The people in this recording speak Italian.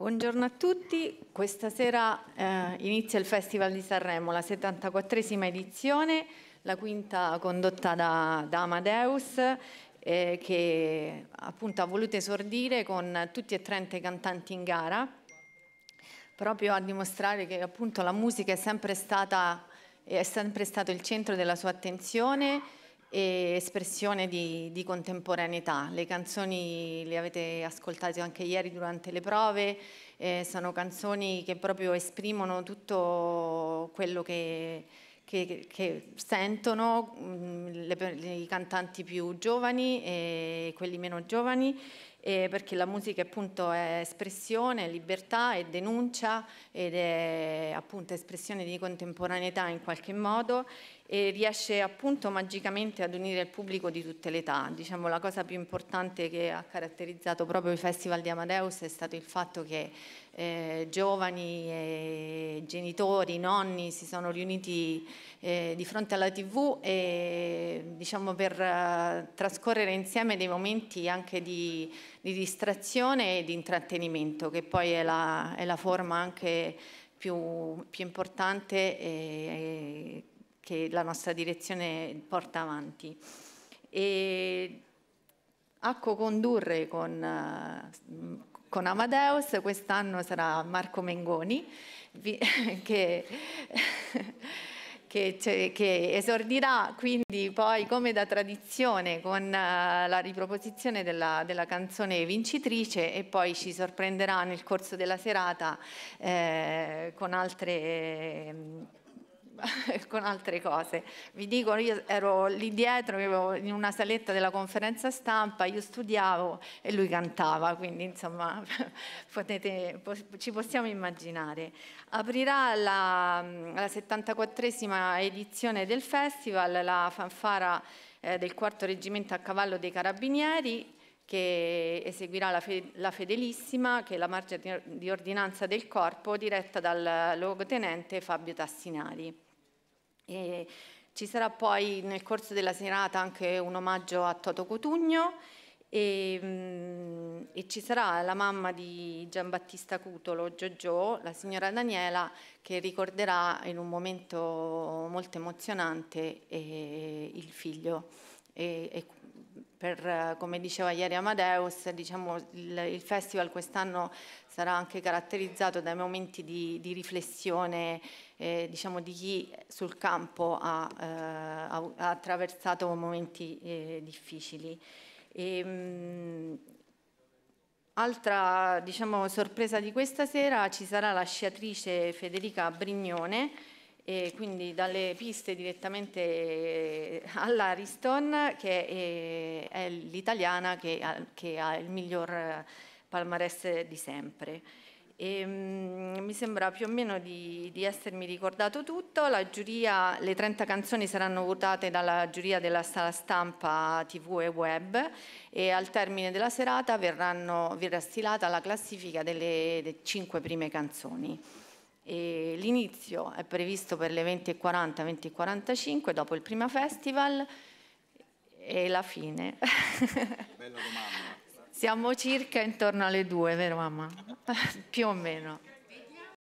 Buongiorno a tutti, questa sera eh, inizia il Festival di Sanremo, la 74esima edizione, la quinta condotta da, da Amadeus eh, che appunto ha voluto esordire con tutti e 30 i cantanti in gara proprio a dimostrare che appunto la musica è sempre stata è sempre stato il centro della sua attenzione e espressione di, di, contemporaneità. Le canzoni le avete ascoltate anche ieri durante le prove, eh, sono canzoni che proprio esprimono tutto quello che, che, che sentono mh, mm, le, i cantanti più giovani e quelli meno giovani eh, perché la musica appunto è espressione, libertà e denuncia ed è appunto espressione di contemporaneità in qualche modo e riesce appunto magicamente ad unire il pubblico di tutte le età. Diciamo la cosa più importante che ha caratterizzato proprio il Festival di Amadeus è stato il fatto che eh, giovani, eh, genitori, nonni si sono riuniti eh, di fronte alla tv e diciamo per eh, trascorrere insieme dei momenti anche di di distrazione e di intrattenimento, che poi è la, è la forma anche più, più importante e, che la nostra direzione porta avanti. E a co-condurre con, con Amadeus quest'anno sarà Marco Mengoni, che che, che, esordirà quindi poi come da tradizione con eh, la riproposizione della, della, canzone vincitrice e poi ci sorprenderà nel corso della serata eh, con altre... Eh, con altre cose. Vi dico, io ero lì dietro, in una saletta della conferenza stampa, io studiavo e lui cantava, quindi insomma potete, ci possiamo immaginare. Aprirà la, la 74esima edizione del festival, la fanfara eh, del quarto reggimento a cavallo dei carabinieri che eseguirà la, fe la, Fedelissima, che è la marcia di, ordinanza del corpo, diretta dal luogotenente Fabio Tassinari. E ci sarà poi nel corso della serata anche un omaggio a Toto Cotugno e, mm, e, ci sarà la mamma di Giambattista Cutolo, Giorgio, la signora Daniela, che ricorderà in un momento molto emozionante eh, il figlio e, e per, eh, come diceva ieri Amadeus, diciamo, il, il, festival quest'anno sarà anche caratterizzato dai momenti di, di riflessione eh, diciamo, di chi sul campo ha, eh, ha attraversato momenti eh, difficili. E, ehm, mh, altra diciamo, sorpresa di questa sera ci sarà la sciatrice Federica Brignone e quindi dalle piste direttamente eh, all'Ariston che eh, è l'italiana che, ha il miglior eh, palmarès di sempre. E, ehm, mi sembra più o meno di, di essermi ricordato tutto, La giuria, le 30 canzoni saranno votate dalla giuria della sala stampa tv e web e al termine della serata verranno, verrà stilata la classifica delle, delle 5 prime canzoni. E, l'inizio è previsto per le 20.40, 20.45, dopo il prima festival e la fine. Bella domanda. Siamo circa intorno alle 2, vero mamma? Più o meno.